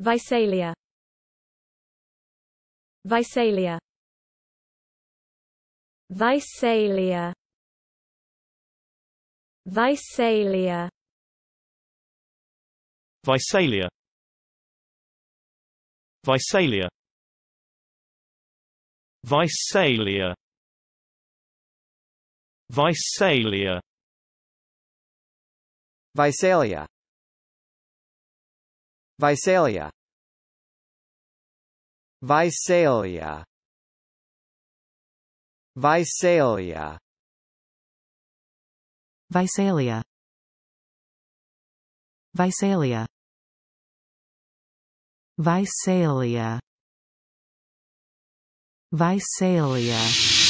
Visalia Visalia Visalia Visalia Visalia Visalia Visalia Visalia Visalia Visalia Visalia Visalia Visalia Visalia Visalia Visalia